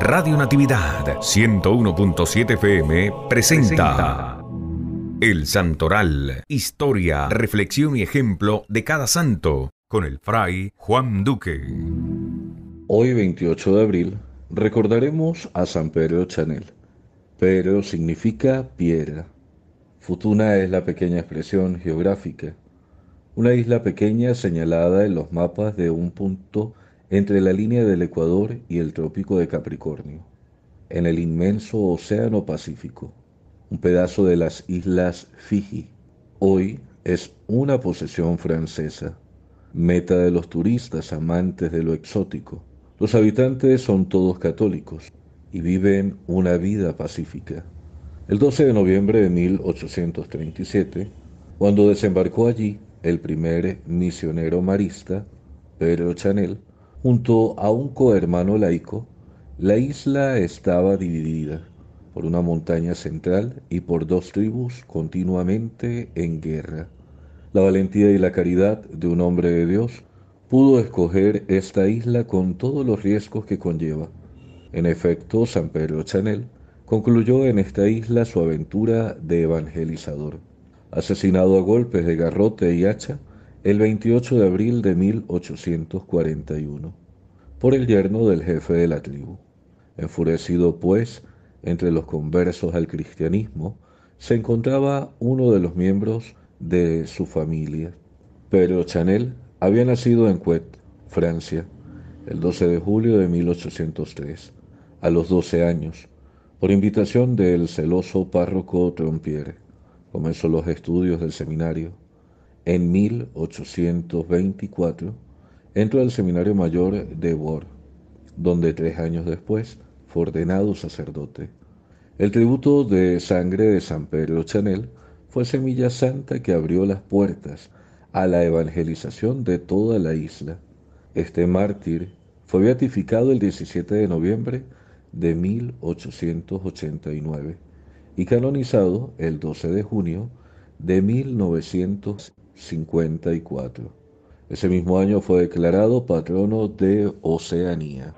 Radio Natividad 101.7 FM presenta El Santoral, historia, reflexión y ejemplo de cada santo, con el fray Juan Duque. Hoy 28 de abril recordaremos a San Pedro Chanel. Pedro significa piedra. Futuna es la pequeña expresión geográfica, una isla pequeña señalada en los mapas de un punto entre la línea del Ecuador y el Trópico de Capricornio, en el inmenso Océano Pacífico, un pedazo de las islas Fiji. Hoy es una posesión francesa, meta de los turistas amantes de lo exótico. Los habitantes son todos católicos y viven una vida pacífica. El 12 de noviembre de 1837, cuando desembarcó allí el primer misionero marista, Pedro Chanel, Junto a un cohermano laico, la isla estaba dividida por una montaña central y por dos tribus continuamente en guerra. La valentía y la caridad de un hombre de Dios pudo escoger esta isla con todos los riesgos que conlleva. En efecto, San Pedro Chanel concluyó en esta isla su aventura de evangelizador. Asesinado a golpes de garrote y hacha, el 28 de abril de 1841, por el yerno del jefe de la tribu. Enfurecido, pues, entre los conversos al cristianismo, se encontraba uno de los miembros de su familia. Pero Chanel había nacido en Cuet, Francia, el 12 de julio de 1803, a los 12 años, por invitación del celoso párroco Trompierre. Comenzó los estudios del seminario en 1824 entró al Seminario Mayor de Bor, donde tres años después fue ordenado sacerdote. El tributo de sangre de San Pedro Chanel fue semilla santa que abrió las puertas a la evangelización de toda la isla. Este mártir fue beatificado el 17 de noviembre de 1889 y canonizado el 12 de junio de 1900. 54. Ese mismo año fue declarado patrono de Oceanía.